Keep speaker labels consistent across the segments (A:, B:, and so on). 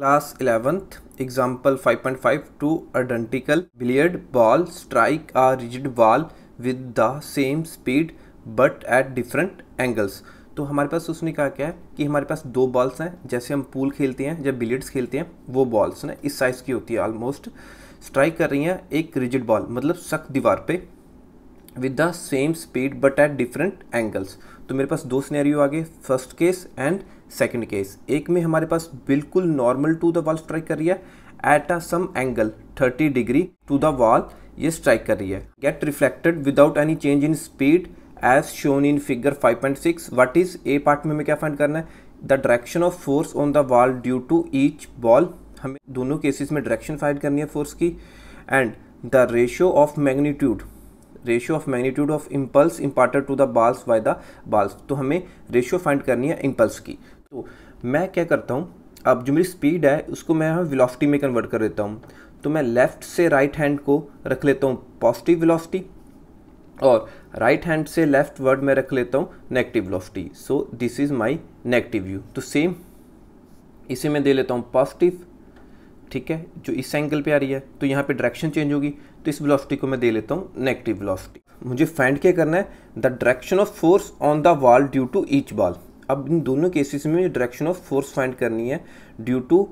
A: example five point 5.5 two identical billiard ball strike a rigid ball with the same speed but at different angles तो हमारे पास उसने कहा क्या है कि हमारे पास दो बॉल्स हैं जैसे हम पूल खेलते हैं जब बिलियर्ड्स खेलते हैं वो बॉल्स ना इस साइज़ की होती है ऑलमोस्ट स्ट्राइक कर रही हैं एक रिजिड बॉल मतलब सख्त दीवार पे with the same speed but at different angles तो मेरे पास दो स्नैरियो आ गए first case and second case एक में हमारे पास बिल्कुल normal to the wall strike कर रही है at a some angle 30 degree to the wall ये स्ट्राइक कर रही है get reflected without any change in speed as shown in figure 5.6 what is a part में हमें क्या फाइंड करना है the direction of force on the wall due to each ball हमें दोनों केसेस में डायरेक्शन फाइंड करनी है फोर्स की and the ratio of magnitude ratio of magnitude of impulse imparted to the balls by the balls तो हमें ratio find करनी है इम्पल्स की तो मैं क्या करता हूँ अब जो मेरी स्पीड है उसको मैं यहाँ विलॉसिटी में कन्वर्ट कर देता हूँ तो मैं लेफ़्ट से राइट right हैंड को रख लेता हूँ पॉजिटिव विलॉसिटी और राइट right हैंड से लेफ्ट वर्ड में रख लेता हूँ negative velocity so this is my negative view तो सेम इसे मैं दे लेता हूँ पॉजिटिव ठीक है जो इस एंगल पे आ रही है तो यहाँ पे डायरेक्शन चेंज होगी तो इस वेलोसिटी को मैं दे लेता हूँ नेगेटिव वेलोसिटी मुझे फाइंड क्या करना है the direction of force on the wall due to each ball अब इन दोनों केसेस में डायरेक्शन ऑफ फोर्स फाइंड करनी है due to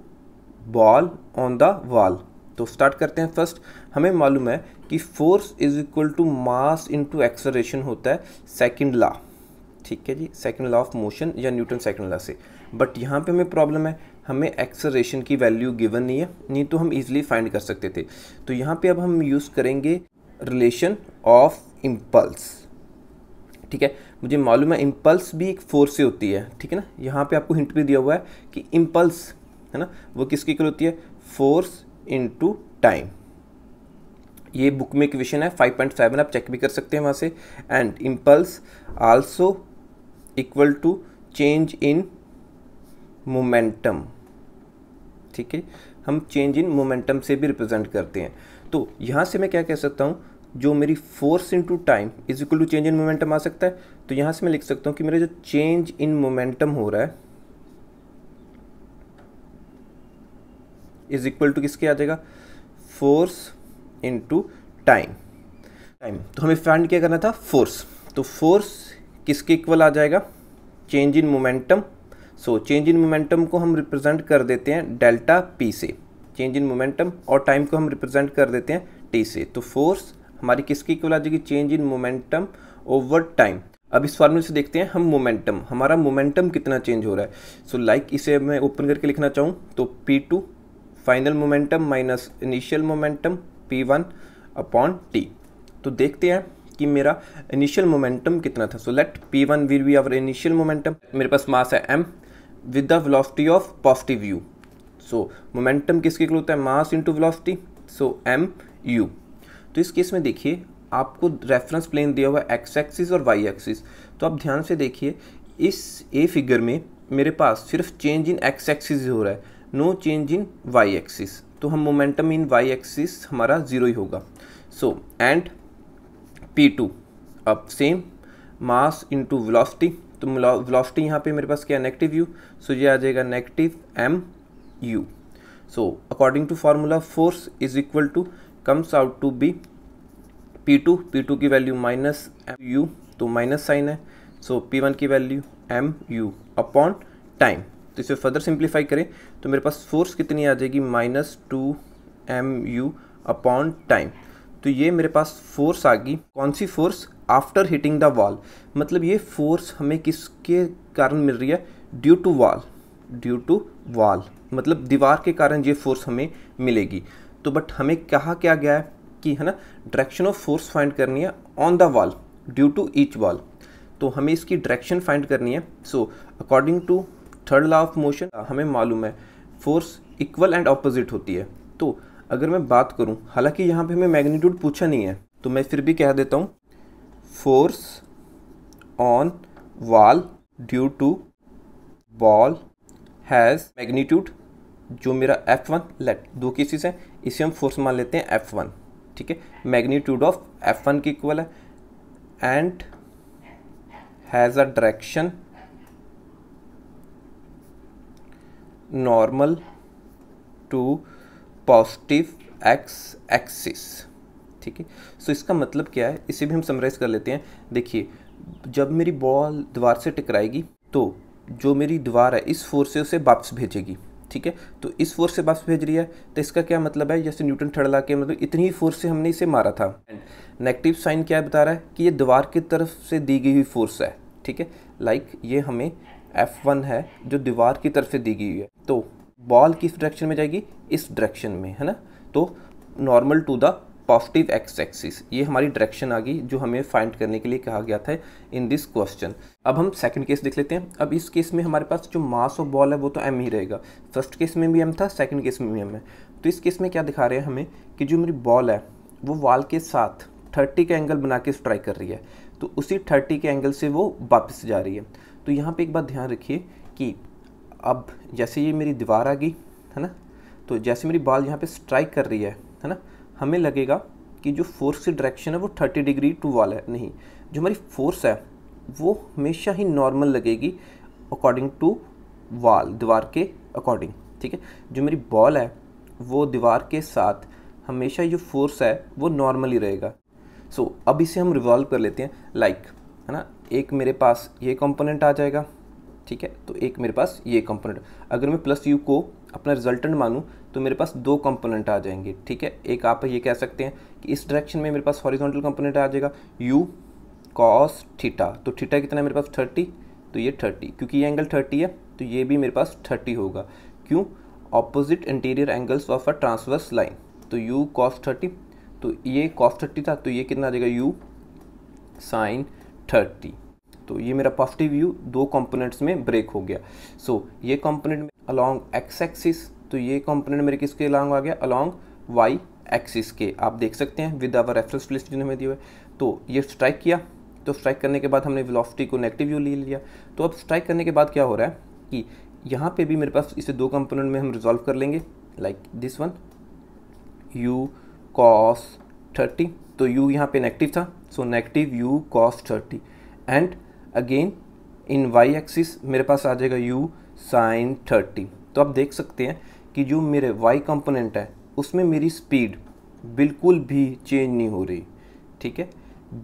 A: ball on the wall तो स्टार्ट करते हैं फर्स्ट हमें मालूम है कि force is equal to mass into acceleration होता है सेकंड लॉ ठीक है जी सेकंड लॉ ऑफ मोशन या न्यूटन सेकंड लॉ से बट यहाँ पे हमें प्रॉब्लम है हमें एक्सरेशन की वैल्यू गिवन नहीं है नहीं तो हम इजीली फाइंड कर सकते थे तो यहाँ पे अब हम यूज़ करेंगे रिलेशन ऑफ इम्पल्स ठीक है मुझे मालूम है इम्पल्स भी एक फोर्स से होती है ठीक है ना यहाँ पे आपको हिंट भी दिया हुआ है कि इम्पल्स है ना वो किसकी कल होती है फोर्स टू टाइम ये बुक में क्वेश्चन है 5.7 आप चेक भी कर सकते हैं वहाँ से and impulse also equal to change in momentum ठीक है हम चेंज इन मोमेंटम से भी रिप्रेजेंट करते हैं तो यहाँ से मैं क्या कह सकता हूँ जो मेरी force to time is equal to change in momentum आ सकता है तो यहाँ से मैं लिख सकता हूँ कि मेरा जो चेंज इन मोमेंटम हो रहा है इज इक्वल टू किसके आ जाएगा फोर्स टू टाइम टाइम तो हमें फाइंड क्या करना था फोर्स तो फोर्स किसके इक्वल आ जाएगा change in momentum so change in momentum को हम रिप्रेजेंट कर देते हैं डेल्टा पी से चेंज इन मोमेंटम और टाइम को हम रिप्रेजेंट कर देते हैं टी से तो फोर्स हमारी किसकी इक्वल आ जाएगी change in momentum over time अब इस फॉर्मूले से देखते हैं हम मोमेंटम हमारा मोमेंटम कितना चेंज हो रहा है सो so, लाइक like इसे मैं ओपन करके लिखना चाहूँ तो P two final momentum minus initial momentum P one upon T तो देखते हैं कि मेरा इनिशियल मोमेंटम कितना था so let P one will be our initial momentum मेरे पास मास है M with the velocity of positive U so momentum किसके इक्वल होता है mass into velocity so M U तो इस केस में देखिए आपको रेफरेंस प्लेन दिया हुआ है एक्स एक्सिस और वाई एक्सिस तो आप ध्यान से देखिए इस ए फिगर में मेरे पास सिर्फ चेंज इन एक्स एक्सिस हो रहा है no change in Y axis तो हम मोमेंटम इन वाई एक्सिस हमारा ज़ीरो ही होगा सो एंड पी टू अब सेम मास इंटू वेलोसिटी तो वेलोसिटी यहाँ पे मेरे पास क्या नेगेटिव यू सो ये आ जाएगा negative M U so according to formula force is equal to comes out to be P two P two की वैल्यू माइनस एम यू तो माइनस साइन है सो पी वन की value M U upon time तो इसे further simplify करें तो मेरे पास फोर्स कितनी आ जाएगी minus two M U upon time तो ये मेरे पास फोर्स आ गई कौन सी force after hitting the wall मतलब ये फोर्स हमें किसके कारण मिल रही है due to wall due to wall मतलब दीवार के कारण ये फोर्स हमें मिलेगी तो बट हमें कहा क्या गया है कि है ना डायरेक्शन ऑफ फोर्स फाइंड करनी है on the wall due to each wall तो हमें इसकी डायरेक्शन फाइंड करनी है so according to third law of motion हमें मालूम है फोर्स इक्वल एंड ऑपोजिट होती है तो अगर मैं बात करूं हालांकि यहाँ पे हमें मैग्नीट्यूड पूछा नहीं है तो मैं फिर भी कह देता हूँ force on wall due to ball has magnitude जो मेरा F1 वन लेट दो केसेस हैं इसे हम फोर्स मान लेते हैं F1 ठीक है मैग्नीट्यूड ऑफ F1 वन की इक्वल है and has a direction normal to positive X axis ठीक है सो इसका मतलब क्या है इसे भी हम समराइज़ कर लेते हैं देखिए जब मेरी बॉल दीवार से टकराएगी तो जो मेरी दीवार है इस फोर्स से उसे वापस भेजेगी ठीक है तो इस फोर्स से वापस भेज रही है तो इसका क्या मतलब है जैसे न्यूटन ठड़ला के मतलब इतनी ही फोर्स से हमने इसे मारा था नेगेटिव साइन क्या बता रहा है कि ये दीवार की तरफ से दी गई हुई फोर्स है ठीक है लाइक ये हमें एफ वन है जो दीवार की तरफ से दी गई है तो बॉल किस डायरेक्शन में जाएगी इस डायरेक्शन में है ना तो normal to the positive X axis ये हमारी डायरेक्शन आ गई जो हमें फाइंड करने के लिए कहा गया था इन दिस क्वेश्चन अब हम सेकंड केस देख लेते हैं अब इस केस में हमारे पास जो मास ऑफ बॉल है वो तो एम ही रहेगा फर्स्ट केस में भी एम था सेकंड केस में भी एम है तो इस केस में क्या दिखा रहे हैं हमें कि जो मेरी बॉल है वो वाल के साथ थर्टी का एंगल बना के स्ट्राइक कर रही है तो उसी थर्टी के एंगल से वो वापस जा रही है तो यहाँ पर एक बात ध्यान रखिए कि अब जैसे ये मेरी दीवार आ गई है ना तो जैसे मेरी बॉल यहाँ पर स्ट्राइक कर रही है है ना हमें लगेगा कि जो फोर्स की डायरेक्शन है वो थर्टी डिग्री टू वाल है नहीं जो हमारी फोर्स है वो हमेशा ही नॉर्मल लगेगी अकॉर्डिंग टू वाल दीवार के अकॉर्डिंग ठीक है जो मेरी बॉल है वो दीवार के साथ हमेशा जो फोर्स है वो नॉर्मल ही रहेगा सो so, अब इसे हम रिवॉल्व कर लेते हैं लाइक like, है ना एक मेरे पास ये कंपोनेंट आ जाएगा ठीक है तो एक मेरे पास ये कंपोनेंट अगर मैं प्लस यू को अपना रिजल्टेंट मानूँ तो मेरे पास दो कंपोनेंट आ जाएंगे ठीक है एक आप ये कह सकते हैं कि इस डायरेक्शन में मेरे पास हॉरिजॉन्टल कंपोनेंट आ जाएगा यू कॉस थीटा तो थीटा कितना है मेरे पास थर्टी तो ये थर्टी क्योंकि ये एंगल थर्टी है तो ये भी मेरे पास थर्टी होगा क्यों opposite interior angles of a transverse line तो यू कॉस थर्टी तो ये कॉस थर्टी था तो ये कितना आ जाएगा यू साइन थर्टी तो ये मेरा पॉजिटिव यू दो कंपोनेंट्स में ब्रेक हो गया सो so, ये कंपोनेंट अलॉन्ग एक्स एक्सिस तो ये कंपोनेंट मेरे किसके अलॉन्ग आ गया अलॉन्ग वाई एक्सिस के आप देख सकते हैं विद आवर रेफरेंस लिस्ट जिन्होंने हमें दिए हुए तो ये स्ट्राइक किया तो स्ट्राइक करने के बाद हमने वेलोसिटी को नेगेटिव यू ले लिया तो अब स्ट्राइक करने के बाद क्या हो रहा है कि यहाँ पे भी मेरे पास इसे दो कंपोनेंट में हम रिजॉल्व कर लेंगे like this one U cos thirty तो यू यहाँ पे नेगेटिव था so negative U cos thirty and again in Y axis मेरे पास आ जाएगा यू साइन थर्टी तो आप देख सकते हैं कि जो मेरे वाई कंपोनेंट है उसमें मेरी स्पीड बिल्कुल भी चेंज नहीं हो रही ठीक है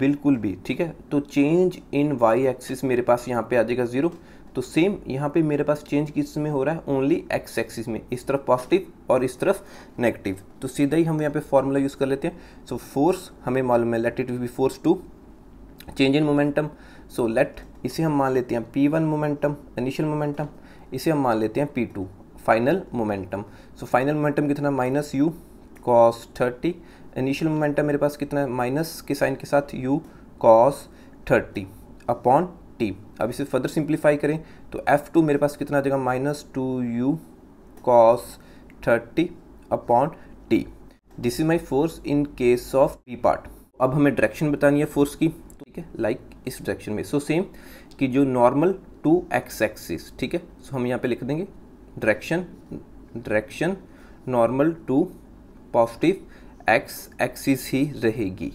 A: बिल्कुल भी ठीक है तो चेंज इन वाई एक्सिस मेरे पास यहाँ पे आ जाएगा ज़ीरो तो सेम यहाँ पे मेरे पास चेंज किस में हो रहा है ओनली एक्स एक्सिस में इस तरफ पॉजिटिव और इस तरफ नेगेटिव तो सीधा ही हम यहाँ पे फॉर्मूला यूज़ कर लेते हैं सो so, फोर्स हमें मालूम है let it be force to change in momentum so let इसे हम मान लेते हैं P one momentum initial momentum इसे हम मान लेते हैं P two final momentum so final momentum कितना minus U cos thirty initial momentum मेरे पास कितना है माइनस के साइन के साथ U cos thirty upon T अब इसे फर्दर सिंप्लीफाई करें तो एफ टू मेरे पास कितना आ जाएगा minus two U cos thirty upon T this is my force in case of P part अब हमें डायरेक्शन बतानी है फोर्स की ठीक है लाइक इस डायरेक्शन में सो so सेम कि जो नॉर्मल टू एक्स एक्सिस ठीक है सो हम यहाँ पे लिख देंगे direction direction normal to positive X axis ही रहेगी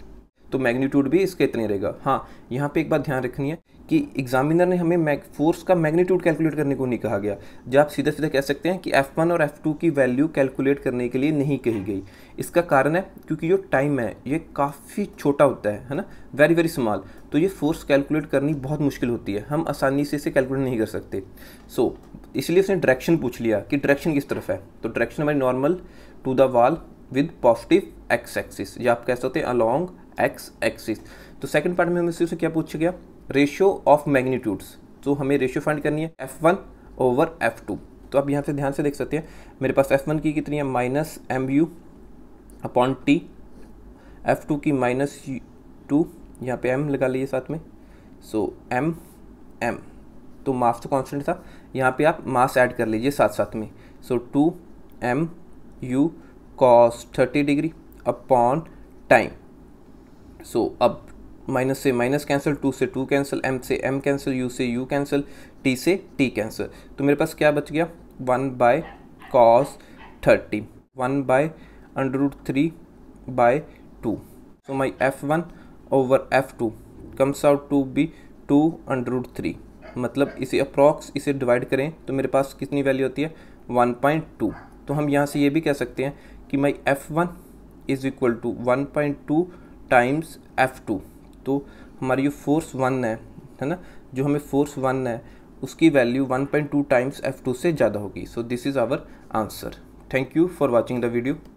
A: तो मैग्नीट्यूड भी इसका इतना ही रहेगा हाँ यहाँ पे एक बात ध्यान रखनी है कि एग्जामिनर ने हमें मैग फोर्स का मैग्नीट्यूड कैलकुलेट करने को नहीं कहा गया जब आप सीधा सीधा कह सकते हैं कि F1 और F2 की वैल्यू कैलकुलेट करने के लिए नहीं कही गई इसका कारण है क्योंकि जो टाइम है ये काफ़ी छोटा होता है है ना वेरी वेरी स्मॉल तो ये फोर्स कैलकुलेट करनी बहुत मुश्किल होती है हम आसानी से इसे कैलकुलेट नहीं कर सकते सो so, इसलिए उसने डायरेक्शन पूछ लिया कि डायरेक्शन किस तरफ है तो डायरेक्शन हमारी normal to the wall with positive X axis या आप कह सकते हैं अलॉन्ग एक्स एक्सिस तो सेकंड पार्ट में हमें इससे क्या पूछा गया रेशियो ऑफ मैग्नीट्यूड्स तो हमें रेशियो फाइंड करनी है F one over F two तो आप यहाँ से ध्यान से देख सकते हैं मेरे पास एफ वन की कितनी है minus M U upon T F two की माइनस टू यहाँ पे एम लगा लीजिए साथ में सो एम एम तो मास तो कांस्टेंट था यहाँ पे आप मास ऐड कर लीजिए साथ साथ में so two M U cos thirty degree upon time so अब माइनस से माइनस कैंसिल टू से टू कैंसिल एम से एम कैंसिल यू से यू कैंसिल टी से टी कैंसिल तो मेरे पास क्या बच गया one by cos thirty one by under root three by two so my F one over F two comes out to be two under root three मतलब इसे approx इसे डिवाइड करें तो मेरे पास कितनी वैल्यू होती है 1.2 तो हम यहाँ से ये भी कह सकते हैं कि my F one is equal to one point two times F two तो हमारी जो फोर्स वन है है ना जो हमें फोर्स वन है उसकी वैल्यू 1.2 टाइम्स F2 से ज़्यादा होगी so this is our answer thank you for watching the video